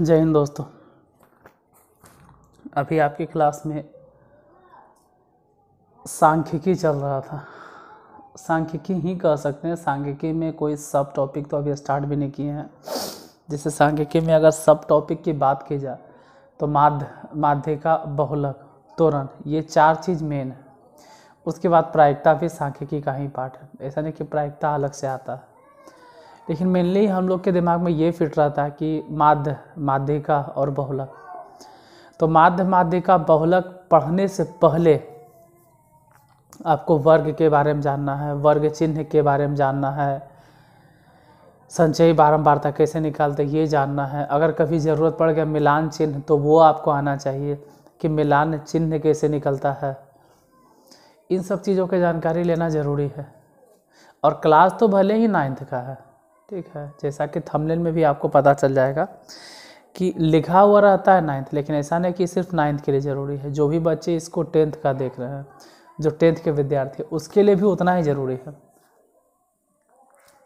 जय हिंद दोस्तों अभी आपकी क्लास में सांख्यिकी चल रहा था सांख्यिकी ही कह सकते हैं सांख्यिकी में कोई सब टॉपिक तो अभी स्टार्ट भी नहीं किए हैं जैसे सांख्यिकी में अगर सब टॉपिक की बात की जाए तो माध्य माध्यिका बहुलक तोरण ये चार चीज़ मेन है उसके बाद प्रायिकता भी सांख्यिकी का ही पार्ट है ऐसा नहीं कि प्रायिकता अलग से आता है लेकिन मेनली हम लोग के दिमाग में ये फिट रहता है कि माध्य माध्यिका और बहुलक तो माध्य माध्यिका बहुलक पढ़ने से पहले आपको वर्ग के बारे में जानना है वर्ग चिन्ह के बारे में जानना है संचयी बारंबारता कैसे निकालते ये जानना है अगर कभी ज़रूरत पड़ गया मिलान चिन्ह तो वो आपको आना चाहिए कि मिलान चिन्ह कैसे निकलता है इन सब चीज़ों की जानकारी लेना ज़रूरी है और क्लास तो भले ही नाइन्थ का है ठीक है जैसा कि थमलेन में भी आपको पता चल जाएगा कि लिखा हुआ रहता है नाइन्थ लेकिन ऐसा नहीं कि सिर्फ नाइन्थ के लिए ज़रूरी है जो भी बच्चे इसको टेंथ का देख रहे हैं जो टेंथ के विद्यार्थी उसके लिए भी उतना ही ज़रूरी है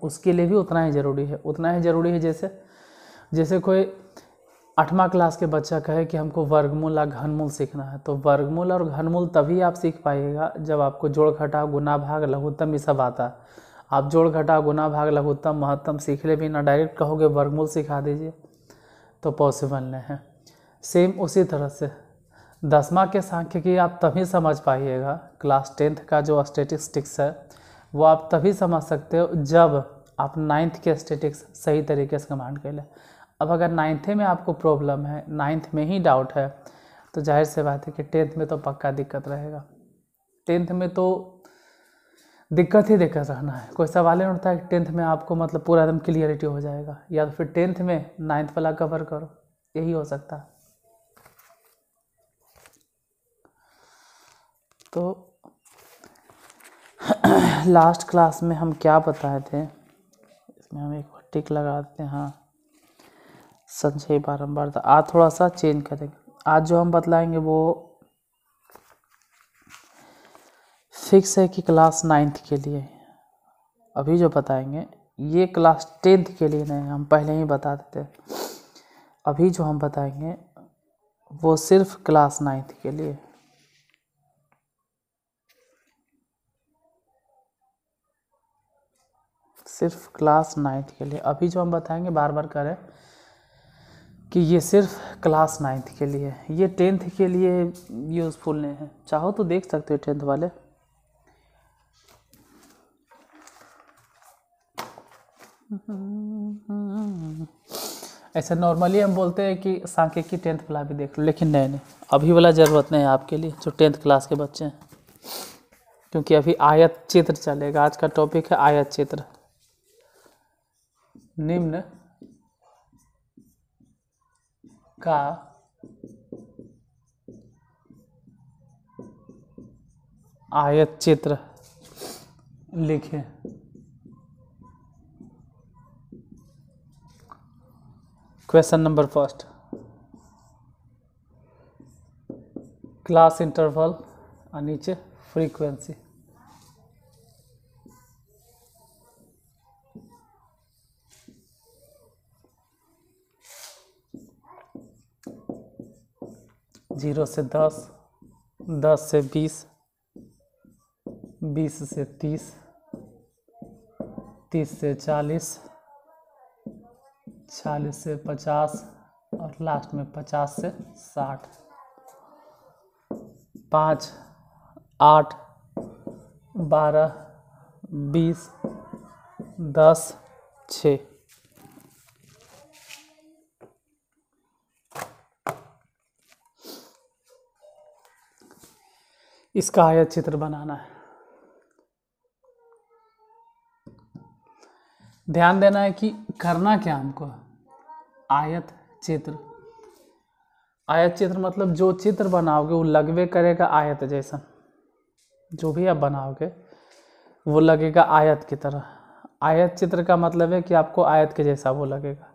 उसके लिए भी उतना ही ज़रूरी है उतना ही ज़रूरी है जैसे जैसे कोई आठवां क्लास के बच्चा कहे कि हमको वर्गमूल या घनमूल सीखना है तो वर्गमूल और घनमूल तभी आप सीख पाइएगा जब आपको जोड़ घटाव गुना भाग लघुत्तम ये सब आता है आप जोड़ घटा गुना भाग लघुत्तम महत्तम सीख ले बिना डायरेक्ट कहोगे वर्गमूल सिखा दीजिए तो पॉसिबल नहीं है सेम उसी तरह से दसवा के सांख्यिकी आप तभी समझ पाइएगा क्लास टेंथ का जो स्टेटिस्टिक्स है वो आप तभी समझ सकते हो जब आप नाइन्थ के स्टेटिक्स सही तरीके से कमांड कर ले अब अगर नाइन्थे में आपको प्रॉब्लम है नाइन्थ में ही डाउट है तो जाहिर सी बात है कि टेंथ में तो पक्का दिक्कत रहेगा टेंथ में तो दिक्कत ही दिक्कत रहना है कोई सवाल नहीं उठता है टेंथ में आपको मतलब पूरा एकदम क्लियरिटी हो जाएगा या तो फिर टेंथ में नाइन्थ वाला कवर करो यही हो सकता है तो लास्ट क्लास में हम क्या बताए थे इसमें हम एक टिक लगा देते हैं हाँ संशय बारम्बार था आज थोड़ा सा चेंज करेंगे आज जो हम बतलाएंगे वो फिक्स है कि क्लास नाइन्थ के लिए अभी जो बताएंगे ये क्लास टेंथ के लिए नहीं हम पहले ही बता देते अभी जो हम बताएंगे वो सिर्फ क्लास नाइन्थ के लिए सिर्फ क्लास नाइन्थ के लिए अभी जो हम बताएंगे बार बार करें कि ये सिर्फ क्लास नाइन्थ के लिए ये टेंथ के लिए यूज़फुल नहीं है चाहो तो देख सकते हो टेंथ वाले ऐसा नॉर्मली हम बोलते हैं कि सांके की टेंथ वाला भी देख लो लेकिन नहीं नहीं अभी वाला ज़रूरत नहीं है आपके लिए जो टेंथ क्लास के बच्चे हैं क्योंकि अभी आयत चित्र चलेगा आज का टॉपिक है आयत चित्र निम्न का आयत चित्र लिखें question number first class interval और नीचे फ्रीक्वेंसी जीरो से दस दस से बीस बीस से तीस तीस से चालीस चालीस से पचास और लास्ट में पचास से साठ पाँच आठ बारह बीस दस छ इसका आयत चित्र बनाना है ध्यान देना है कि करना क्या हमको है आयत चित्र आयत चित्र मतलब जो चित्र बनाओगे वो लगवे करेगा आयत जैसा जो भी आप बनाओगे वो लगेगा आयत की तरह आयत चित्र का मतलब है कि आपको आयत के जैसा वो लगेगा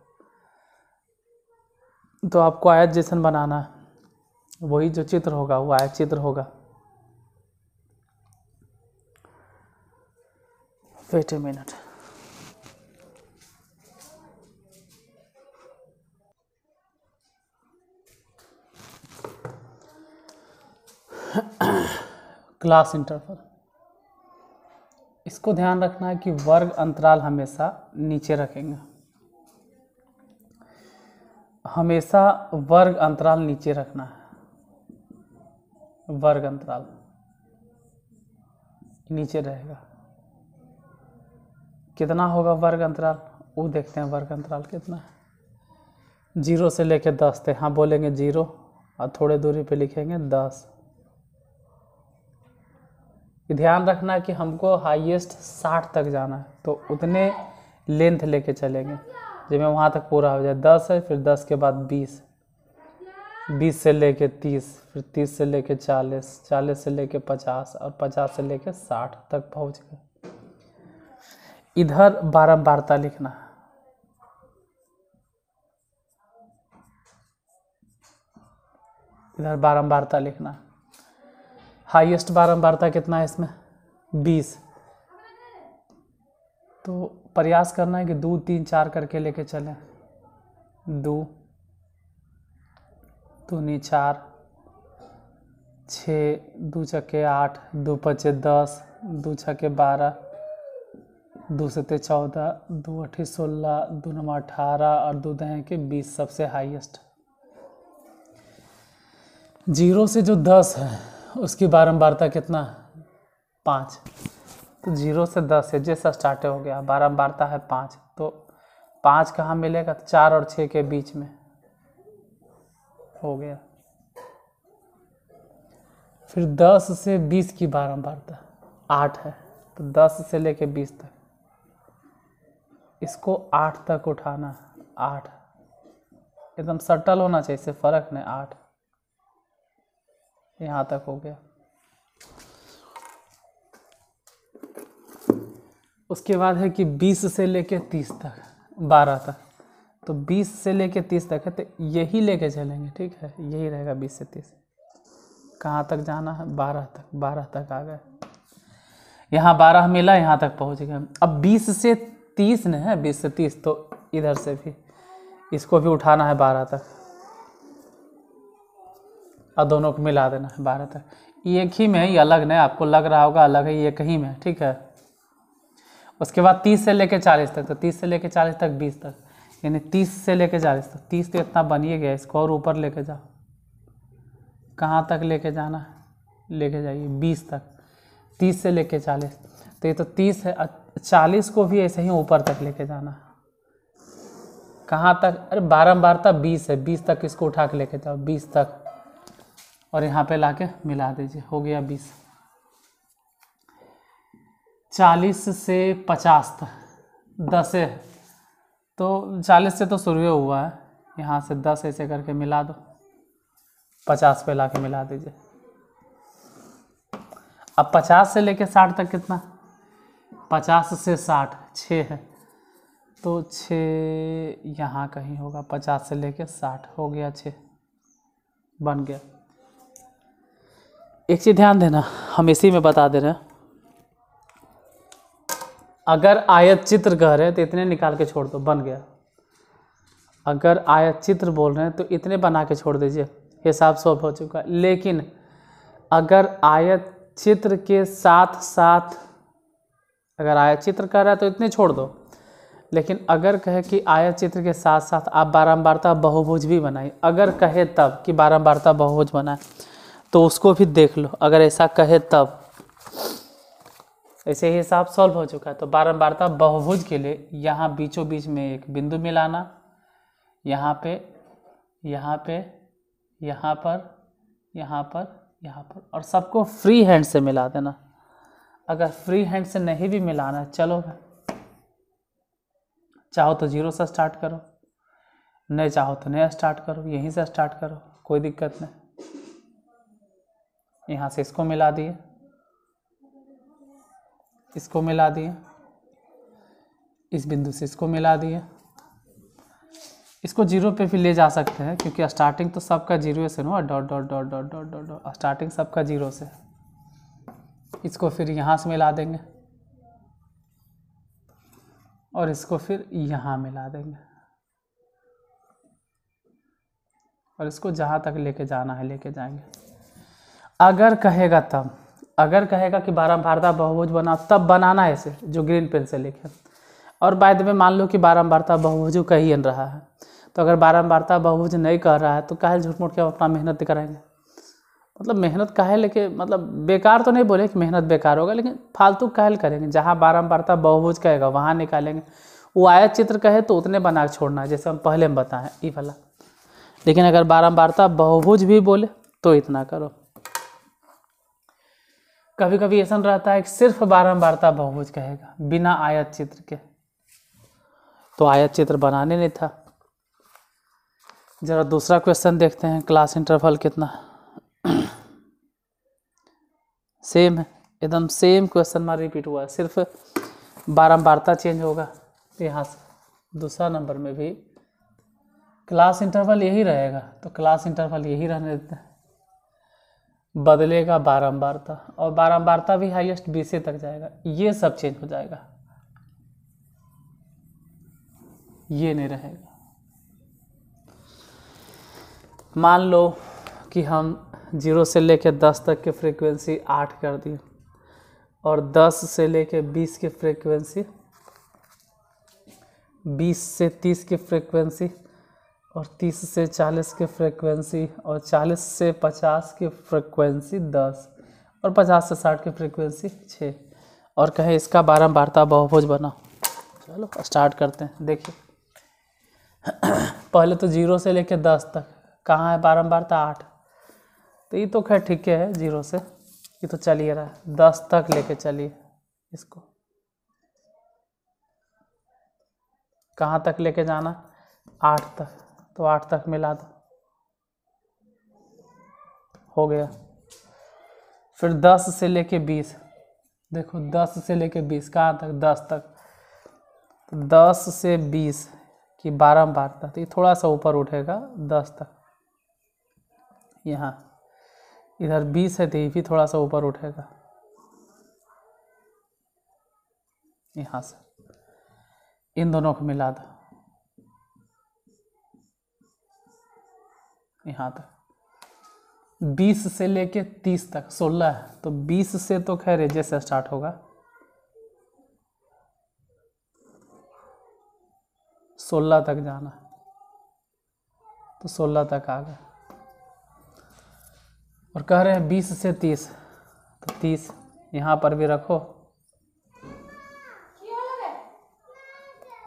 तो आपको आयत जैसा बनाना है वही जो चित्र होगा वो आयत चित्र होगा wait a minute class interval इसको ध्यान रखना है कि वर्ग अंतराल हमेशा नीचे रखेंगे हमेशा वर्ग अंतराल नीचे रखना है वर्ग अंतराल नीचे रहेगा कितना होगा वर्ग अंतराल वो देखते हैं वर्ग अंतराल कितना है जीरो से लेकर दस थे हाँ बोलेंगे जीरो और थोड़े दूरी पे लिखेंगे दस ध्यान रखना कि हमको हाईएस्ट साठ तक जाना है तो उतने लेंथ लेके चलेंगे जब मैं वहाँ तक पूरा हो जाए दस है फिर दस के बाद बीस बीस से लेके तीस फिर तीस से लेके चालीस चालीस से लेके पचास और पचास से लेके साठ तक पहुँच गए इधर बारम्बारता लिखना है इधर बारम्बारता लिखना है हाईएस्ट बारंबारता कितना है इसमें बीस तो प्रयास करना है कि दो तीन चार करके लेके चलें दो दूनी चार छः दो छक्के आठ दो पचे दस दो छके बारह दो सते चौदह दो अठी सोलह दो नंबर अठारह और दो दहें के बीस सबसे हाईएस्ट जीरो से जो दस है उसकी बारंबारता कितना है पाँच तो जीरो से दस है जैसा स्टार्ट हो गया बारंबारता है पाँच तो पाँच कहाँ मिलेगा तो चार और छः के बीच में हो गया फिर दस से बीस की बारंबारता आठ है तो दस से लेके बीस तक इसको आठ तक उठाना है आठ एकदम सटल होना चाहिए इससे फ़र्क नहीं आठ यहाँ तक हो गया उसके बाद है कि 20 से लेके 30 तक 12 तक तो 20 से लेके 30 तक है तो यही लेके चलेंगे ठीक है यही रहेगा 20 से 30 कहाँ तक जाना है 12 तक 12 तक आ गए यहाँ 12 मिला यहाँ तक पहुँच गए अब 20 से 30 ने है 20 से 30 तो इधर से भी इसको भी उठाना है 12 तक और दोनों को मिला देना है बारह तक एक ही में ये अलग नहीं आपको लग रहा होगा अलग है एक ही में ठीक है उसके बाद तीस से लेकर चालीस तक तो तीस से लेकर चालीस तक बीस तक यानी तीस से लेकर चालीस तक तीस तो इतना बनिए गया इसको और ऊपर लेके जाओ कहाँ तक लेके जाना है लेके जाइए बीस तक तीस से लेके चालीस तो ये तो तीस है चालीस को भी ऐसे ही ऊपर तक लेके जाना है कहाँ तक अरे तक बीस है बीस तक इसको उठा के लेके जाओ बीस तक और यहाँ पे लाके मिला दीजिए हो गया बीस चालीस से पचास तक दस है तो चालीस से तो शुरू हुआ है यहाँ से दस ऐसे करके मिला दो पचास पे ला के मिला दीजिए अब पचास से लेके साठ तक कितना पचास से साठ छः है तो छः यहाँ कहीं होगा पचास से लेके साठ हो गया छः बन गया एक चीज़ ध्यान देना हम इसी में बता दे रहे हैं अगर आयत चित्र कह रहे हैं तो इतने निकाल के छोड़ दो बन गया अगर आयत चित्र बोल रहे हैं तो इतने बना के छोड़ दीजिए हिसाब सब हो चुका है लेकिन अगर आयत चित्र के साथ साथ अगर आयत चित्र कह रहा है तो इतने छोड़ दो लेकिन अगर कहे कि आयत चित्र के साथ साथ आप बारम्बारता बहुभुज भी बनाए अगर कहे तब कि बारम्बारता बहुभुज बनाए तो उसको भी देख लो अगर ऐसा कहे तब ऐसे ही हिसाब सॉल्व हो चुका है तो बारंबारता बहुभुज के लिए यहाँ बीचों बीच में एक बिंदु मिलाना यहाँ पे यहाँ पे यहाँ पर यहाँ पर यहाँ पर और सबको फ्री हैंड से मिला देना अगर फ्री हैंड से नहीं भी मिलाना है चलो चाहो तो जीरो से स्टार्ट करो नहीं चाहो तो नया स्टार्ट करो यहीं से स्टार्ट करो कोई दिक्कत नहीं यहाँ से इसको मिला दिए इसको मिला दिए इस बिंदु से इसको मिला दिए इसको जीरो पे भी ले जा सकते हैं क्योंकि स्टार्टिंग तो सबका जीरो से ना dot dot dot dot dot dot dot starting सबका जीरो से इसको फिर यहाँ से मिला देंगे और इसको फिर यहाँ मिला देंगे और इसको जहाँ तक लेके जाना है लेके जाएंगे अगर कहेगा तब अगर कहेगा कि बारह वार्ता बहुभुज बनाओ तब बनाना ऐसे जो ग्रीन पेन से लिखे और बाद में मान लो कि बारह वार्ता बहुभुज कही रहा है तो अगर बारह वार्ता बहुभुज नहीं कह रहा है तो काहे झूठ मूठ के अपना मेहनत कराएंगे मतलब मेहनत काहे लेके मतलब बेकार तो नहीं बोले कि मेहनत बेकार होगा लेकिन फालतू कहल करेंगे जहाँ वार्ता बहुभुज कहेगा वहाँ निकालेंगे वो आयत चित्र कहे तो उतने बना छोड़ना है जैसे हम पहले में बताएं ये वाला लेकिन अगर बारम्बारता बहुभुज भी बोले तो इतना करो कभी कभी ऐसा रहता है कि सिर्फ बारंबारता बहुभुज कहेगा बिना आयत चित्र के तो आयत चित्र बनाने नहीं था जरा दूसरा क्वेश्चन देखते हैं क्लास इंटरवल कितना सेम है एकदम सेम क्वेश्चन में रिपीट हुआ है सिर्फ बारंबारता चेंज होगा यहाँ से दूसरा नंबर में भी क्लास इंटरवल यही रहेगा तो क्लास इंटरवल यही रहने देते हैं बदलेगा बारंबारता और बारंबारता भी हाईएस्ट बीस तक जाएगा ये सब चेंज हो जाएगा ये नहीं रहेगा मान लो कि हम जीरो से लेकर दस तक की फ्रीक्वेंसी आठ कर दी और दस से लेकर बीस की फ्रीक्वेंसी बीस से तीस की फ्रीक्वेंसी और 30 से 40 की फ्रिक्वेंसी और 40 से 50 की फ्रिक्वेंसी 10 और 50 से 60 की फ्रिक्वेंसी 6 और कहे इसका वार्ता बहुभुज बना चलो स्टार्ट करते हैं देखिए पहले तो जीरो से लेके दस तक कहाँ है बारंबारता आठ तो ये तो खैर ठीक है जीरो से ये तो चलिए रहा है दस तक लेके चलिए इसको कहाँ तक लेके जाना आठ तक तो आठ तक मिला दो हो गया फिर दस से लेके बीस देखो दस से लेके बीस कहाँ तक दस तक तो दस से बीस कि बारह बार तक तो ये थोड़ा सा ऊपर उठेगा दस तक यहाँ इधर बीस है तो ये भी थोड़ा सा ऊपर उठेगा यहाँ से इन दोनों को मिला दो यहाँ तक बीस से लेके तीस तक सोलह है तो बीस से तो खैर एजे से स्टार्ट होगा सोलह तक जाना तो सोलह तक आ गए और कह रहे हैं बीस से तीस तो तीस यहाँ पर भी रखो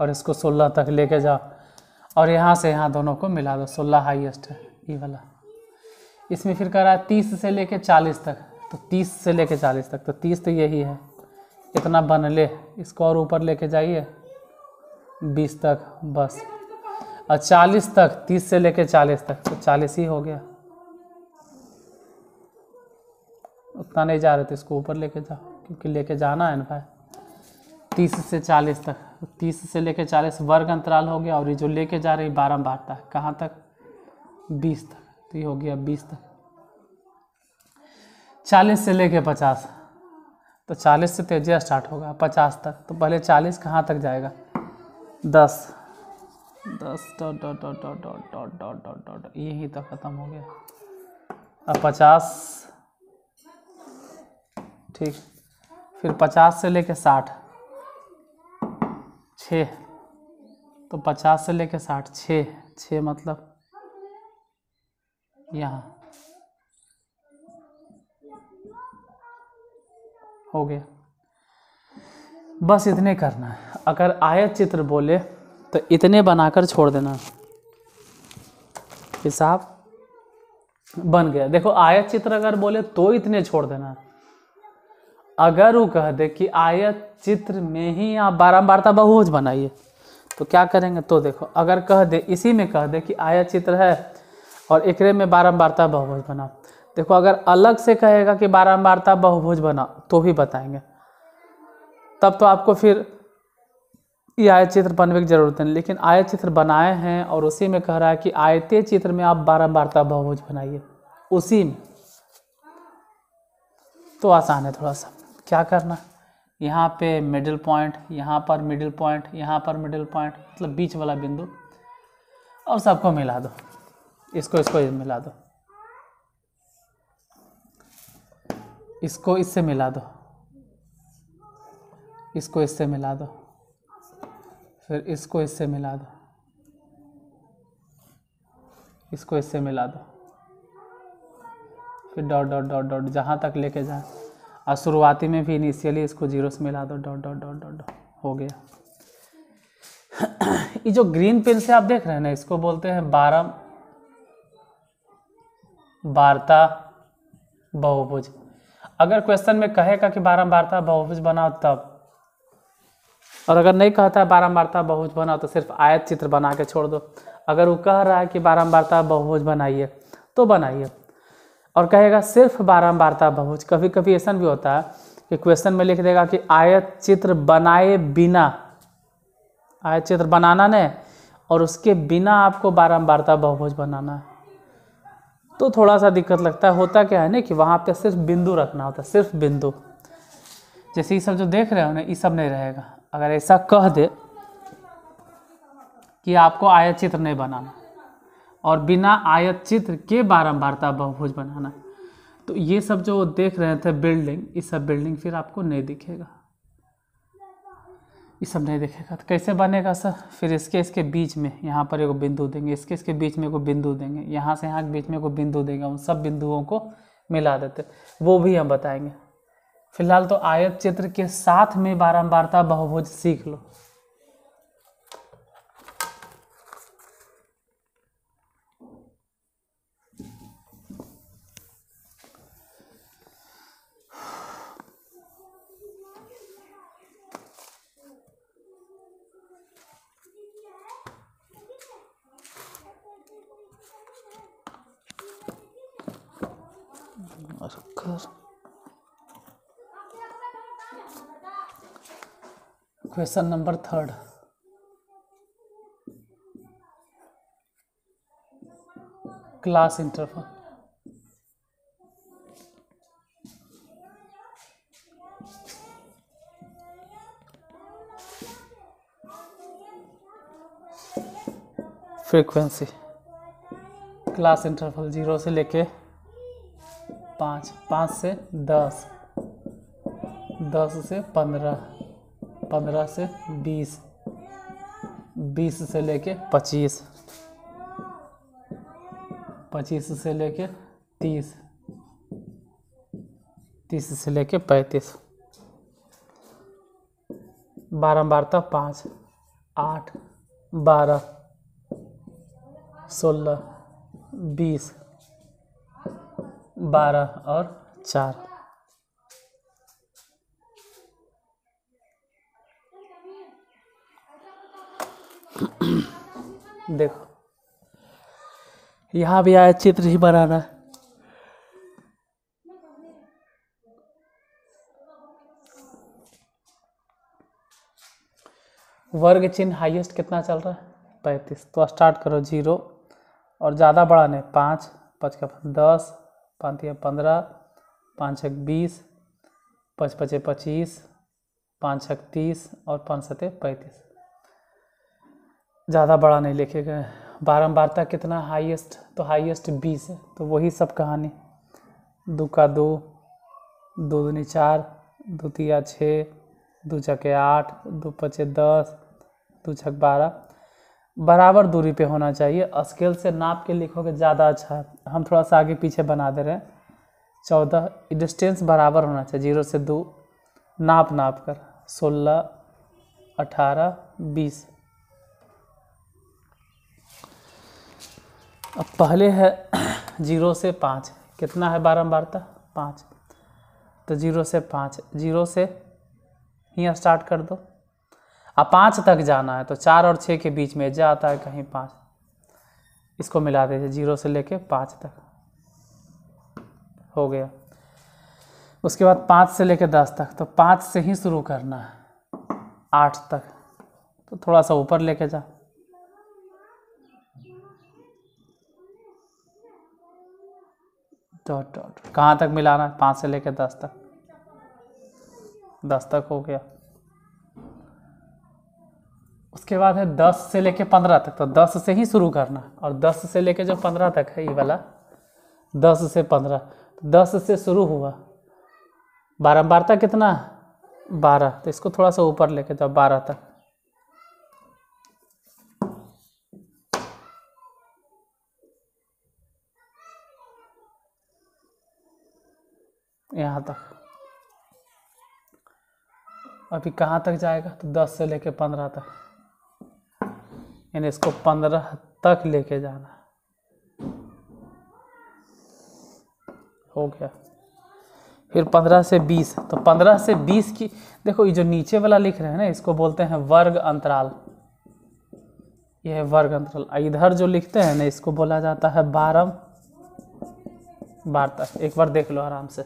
और इसको सोलह तक लेके जाओ और यहाँ से यहाँ दोनों को मिला दो सोलह हाईएस्ट है ये वाला इसमें फिर कह रहा है तीस से लेके चालीस तक तो तीस से लेके चालीस तक तो तीस तो यही है इतना बन ले इसको और ऊपर लेके जाइए बीस तक बस और चालीस तक तीस से लेके चालीस तक तो चालीस ही हो गया उतना नहीं जा रहे तो इसको ऊपर लेके जाओ क्योंकि लेके जाना है ना भाई तीस से चालीस तक तो तीस से लेके चालीस वर्ग अंतराल हो गया और ये जो लेके जा रही बारम्बार तक कहाँ तक बीस तक तो ये हो गया बीस तक चालीस से लेके पचास तो चालीस से तेजिया स्टार्ट होगा पचास तक तो पहले चालीस कहाँ तक जाएगा दस दस dot dot dot dot dot dot dot dot dot यही तो ख़त्म हो गया अब पचास ठीक फिर पचास से लेके साठ छः तो पचास से लेके साठ छः छः मतलब यहाँ हो गया बस इतने करना है अगर आयत चित्र बोले तो इतने बनाकर छोड़ देना हिसाब बन गया देखो आयत चित्र अगर बोले तो इतने छोड़ देना अगर वो कह दे कि आयत चित्र में ही आप बारह था बहुज बनाइए तो क्या करेंगे तो देखो अगर कह दे इसी में कह दे कि आयत चित्र है और एक में बारम्बारता बहुभोज बनाओ देखो अगर अलग से कहेगा कि बारम्बारता बहुभोज बनाओ तो भी बताएंगे तब तो आपको फिर ये आयत चित्र बनवे की जरूरत नहीं लेकिन आयत चित्र बनाए हैं और उसी में कह रहा है कि आयते चित्र में आप बारम्बारता बहुभोज बनाइए उसी में तो आसान है थोड़ा सा क्या करना यहाँ पे मिडिल पॉइंट यहाँ पर मिडिल पॉइंट यहाँ पर मिडिल पॉइंट मतलब बीच वाला बिंदु और सबको मिला दो इसको इसको मिला दो इसको इससे मिला दो इसको इससे मिला दो फिर इसको इससे मिला दो इसको इससे मिला दो फिर डॉट डॉट डॉट डॉट जहाँ तक लेके जाए और शुरुआती में भी इनिशियली इसको जीरो से मिला दो डॉट डॉट डॉट डॉट हो गया ये जो ग्रीन पेन से आप देख रहे हैं ना इसको बोलते हैं बारह वार्ता बहुभुज अगर क्वेश्चन में कहेगा कि बारंबारता बहुभुज बनाओ तब और अगर नहीं कहता है बारंबारता बहुभुज बनाओ तो सिर्फ आयत चित्र बना के छोड़ दो अगर वो कह रहा है कि बारंबारता बहुभुज बनाइए तो बनाइए और कहेगा सिर्फ बारंबारता बहुभुज कभी कभी ऐसा भी होता है कि क्वेश्चन में लिख देगा कि आयत चित्र बनाए बिना आयत चित्र बनाना नहीं और उसके बिना आपको बारंबारता बहुभुज बनाना है तो थोड़ा सा दिक्कत लगता है होता क्या है ना कि वहाँ पे सिर्फ बिंदु रखना होता है सिर्फ बिंदु जैसे ये सब जो देख रहे हो ना ये सब नहीं रहेगा अगर ऐसा कह दे कि आपको आयत चित्र नहीं बनाना और बिना आयत चित्र के बारम्बारता बहुभुज बनाना तो ये सब जो देख रहे थे बिल्डिंग ये सब बिल्डिंग फिर आपको नहीं दिखेगा ये सब नहीं देखेगा तो कैसे बनेगा सर फिर इसके इसके बीच में यहाँ पर एक बिंदु देंगे इसके इसके बीच में को बिंदु देंगे यहाँ से यहाँ के बीच में को बिंदु देंगे उन सब बिंदुओं को मिला देते वो भी हम बताएंगे फिलहाल तो आयत चित्र के साथ में बारंबारता बहुभुज सीख लो question number third class interval frequency class interval zero से लेके पाँच पाँच से दस दस से पंद्रह पंद्रह से बीस बीस से लेके पच्चीस पच्चीस से लेके तीस तीस से लेके पैंतीस बारम्बारता तो पाँच आठ बारह सोलह बीस बारह और चार देखो यहाँ भी आया चित्र ही बनाना वर्ग चिन्ह हाईएस्ट कितना चल रहा है पैंतीस तो स्टार्ट करो जीरो और ज़्यादा बड़ा नहीं पांच पचपन दस पाँच पंद्रह पाँच छः बीस पाँच पचे पच्चीस पाँच छः तीस और पाँच सते पैंतीस ज़्यादा बड़ा नहीं लिखे गए तक कितना हाईएस्ट तो हाईएस्ट बीस है तो वही सब कहानी दो का दो दो दूनी चार दो तिया छः दो छके आठ दो पचे दस दो छक बारह बराबर दूरी पे होना चाहिए स्केल से नाप के लिखोगे ज़्यादा अच्छा हम थोड़ा सा आगे पीछे बना दे रहे हैं चौदह डिस्टेंस बराबर होना चाहिए जीरो से दो नाप नाप कर सोलह अठारह बीस अब पहले है जीरो से पाँच कितना है तक पाँच तो जीरो से पाँच जीरो से ही स्टार्ट कर दो अब पाँच तक जाना है तो चार और छः के बीच में जा आता है कहीं पाँच इसको मिला दीजिए जीरो से लेके पाँच तक हो गया उसके बाद पाँच से लेके दस तक तो पाँच से ही शुरू करना है आठ तक तो थोड़ा सा ऊपर लेके जा डॉट डॉट कहाँ तक मिलाना है पाँच से लेके दस तक दस तक हो गया उसके बाद है दस से लेके पंद्रह तक तो दस से ही शुरू करना और दस से लेके जो पंद्रह तक है ये वाला दस से पंद्रह तो दस से शुरू हुआ बारह बारह तक कितना बारह तो इसको थोड़ा सा ऊपर लेके जाओ बारह तक यहाँ तक अभी कहाँ तक जाएगा तो दस से लेके पंद्रह तक यानी इसको पंद्रह तक लेके जाना हो गया फिर पंद्रह से बीस तो पंद्रह से बीस की देखो ये जो नीचे वाला लिख रहे हैं ना इसको बोलते हैं वर्ग अंतराल यह है वर्ग अंतराल इधर जो लिखते हैं ना इसको बोला जाता है बारह बार तक एक बार देख लो आराम से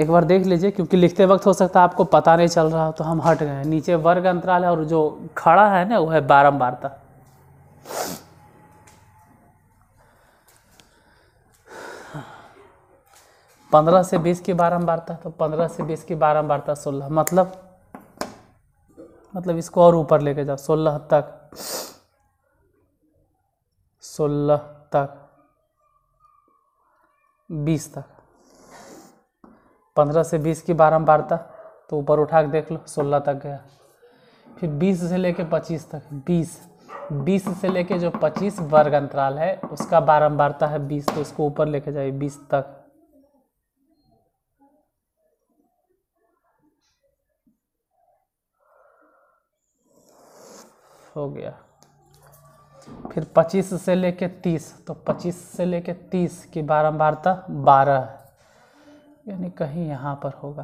एक बार देख लीजिए क्योंकि लिखते वक्त हो सकता है आपको पता नहीं चल रहा हो तो हम हट गए नीचे वर्ग अंतराल है और जो खड़ा है ना वो है बारम्बारता पंद्रह से बीस की बारम्बारता तो पंद्रह से बीस की बारम्बारता सोलह मतलब मतलब इसको और ऊपर लेके जाओ सोलह तक सोलह तक बीस तक पंद्रह से बीस की था तो ऊपर उठा के देख लो सोलह तक गया फिर बीस से लेके पच्चीस तक बीस बीस से लेके जो पच्चीस वर्ग अंतराल है उसका बारम्बारता है बीस तो उसको ऊपर लेके जाइए बीस तक हो गया फिर 25 से लेके 30 तो 25 से लेके 30 की बारम्बारता 12 है यानी कहीं यहाँ पर होगा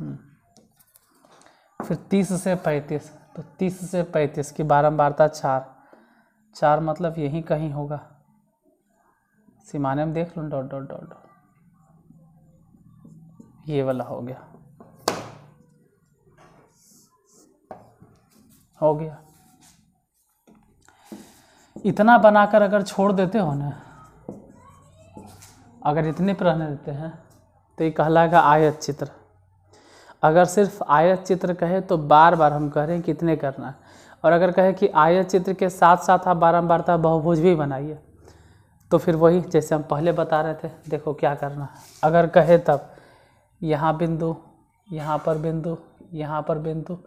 हम्म। फिर तीस से पैंतीस तो तीस से पैंतीस की बारंबारता चार चार मतलब यहीं कहीं होगा सिमाने में देख लो डॉट डॉट डॉट डॉट ये वाला हो गया हो गया इतना बनाकर अगर छोड़ देते हो ना अगर इतने पर रहने देते हैं तो ये कहलाएगा आयत चित्र अगर सिर्फ आयत चित्र कहे तो बार बार हम कह रहे हैं कितने करना है और अगर कहे कि आयत चित्र के साथ साथ आप बारम्बारता बहुभुज भी बनाइए तो फिर वही जैसे हम पहले बता रहे थे देखो क्या करना है अगर कहे तब यहाँ बिंदु यहाँ पर बिंदु यहाँ पर बिंदु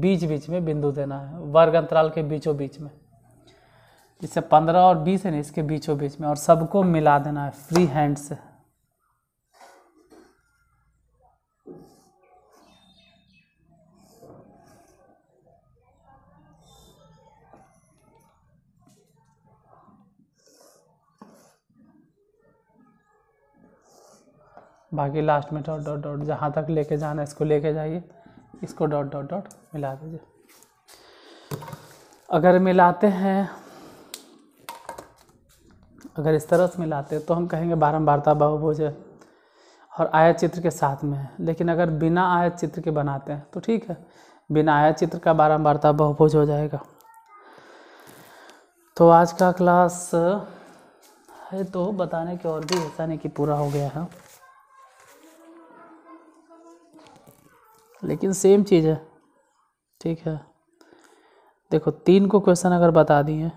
बीच बीच में बिंदु देना है वर्ग अंतराल के बीचों बीच में जैसे पंद्रह और बीस है ना इसके बीचों बीच में और सबको मिला देना है फ्री हैंड से बाकी लास्ट में डॉट डॉट डॉट जहाँ तक लेके जाना है इसको लेके जाइए इसको डॉट डॉट डॉट मिला दीजिए अगर मिलाते हैं अगर इस तरह से मिलाते तो हम कहेंगे बारम्बारता बहुभुज है और आयत चित्र के साथ में है लेकिन अगर बिना आयत चित्र के बनाते हैं तो ठीक है बिना आयत चित्र का बारम्बारता बहुभुज हो जाएगा तो आज का क्लास है तो बताने के और भी ऐसा नहीं कि पूरा हो गया है लेकिन सेम चीज़ है ठीक है देखो तीन को क्वेश्चन अगर बता दिए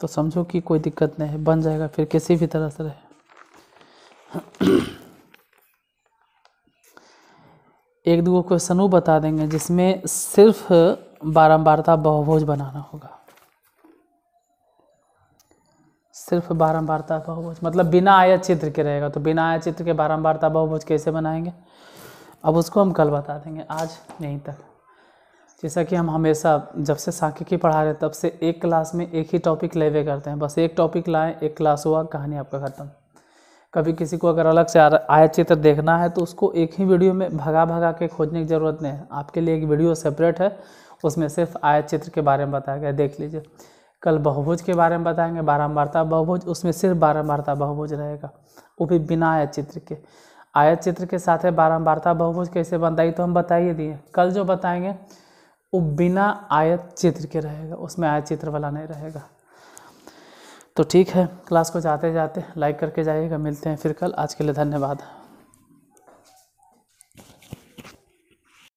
तो समझो कि कोई दिक्कत नहीं है बन जाएगा फिर किसी भी तरह से रहे एक दो क्वेश्चन वो बता देंगे जिसमें सिर्फ बारंबारता बहुभोज बनाना होगा सिर्फ बारंबारता बहुभोज मतलब बिना आया चित्र के रहेगा तो बिना आया चित्र के बारंबारता बहुभोज कैसे बनाएंगे अब उसको हम कल बता देंगे आज यहीं तक जैसा कि हम हमेशा जब से की पढ़ा रहे तब से एक क्लास में एक ही टॉपिक लेवे करते हैं बस एक टॉपिक लाएँ एक क्लास हुआ कहानी आपका ख़त्म कभी किसी को अगर अलग से आया चित्र देखना है तो उसको एक ही वीडियो में भगा भगा के खोजने की ज़रूरत नहीं है आपके लिए एक वीडियो सेपरेट है उसमें सिर्फ आया चित्र के बारे में बताया गया देख लीजिए कल बहुभुज के बारे में बताएंगे बारम्बारता बहुभुज उसमें सिर्फ बारंबारता बहुभुज रहेगा वो भी बिना आयत चित्र के आयत चित्र के साथ है बारंबारता बहुभुज कैसे बनता है तो हम बताइए दिए कल जो बताएंगे वो बिना आयत चित्र के रहेगा उसमें आयत चित्र वाला नहीं रहेगा तो ठीक है क्लास को जाते जाते लाइक करके जाइएगा मिलते हैं फिर कल आज के लिए धन्यवाद